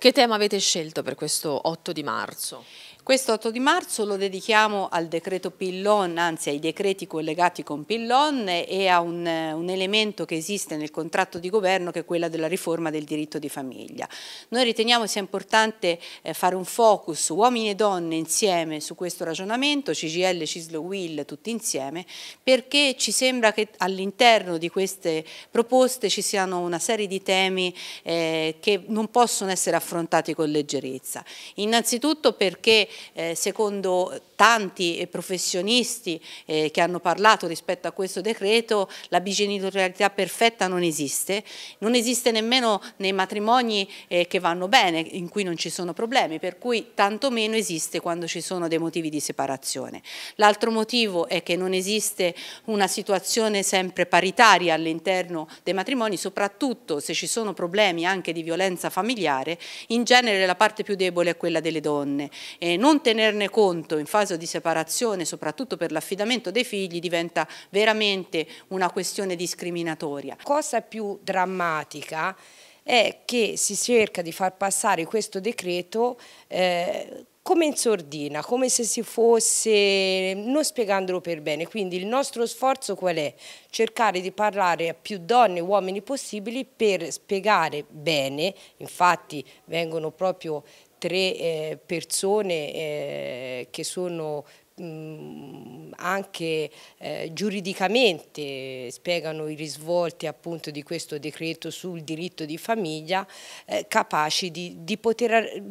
Che tema avete scelto per questo 8 di marzo? Questo 8 di marzo lo dedichiamo al decreto Pillon, anzi ai decreti collegati con Pillon e a un, un, elemento che esiste nel contratto di governo che è quella della riforma del diritto di famiglia. Noi riteniamo sia importante eh, fare un focus uomini e donne insieme su questo ragionamento, CGL, CISL, Will tutti insieme, perché ci sembra che all'interno di queste proposte ci siano una serie di temi eh, che non possono essere affrontati affrontati con leggerezza. Innanzitutto perché eh, secondo tanti eh, professionisti eh, che hanno parlato rispetto a questo decreto la bigenitorialità perfetta non esiste, non esiste nemmeno nei matrimoni eh, che vanno bene, in cui non ci sono problemi, per cui tantomeno esiste quando ci sono dei motivi di separazione. L'altro motivo è che non esiste una situazione sempre paritaria all'interno dei matrimoni, soprattutto se ci sono problemi anche di violenza familiare in genere la parte più debole è quella delle donne e non tenerne conto in fase di separazione, soprattutto per l'affidamento dei figli, diventa veramente una questione discriminatoria. Cosa più drammatica è che si cerca di far passare questo decreto eh, come in sordina, come se si fosse, non spiegandolo per bene, quindi il nostro sforzo qual è? Cercare di parlare a più donne e uomini possibili per spiegare bene, infatti vengono proprio tre eh, persone eh, che sono mm, anche eh, giuridicamente spiegano i risvolti appunto di questo decreto sul diritto di famiglia eh, capaci di, di poter eh,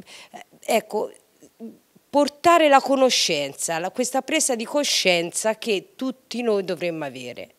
ecco portare la conoscenza, la, questa presa di coscienza che tutti noi dovremmo avere.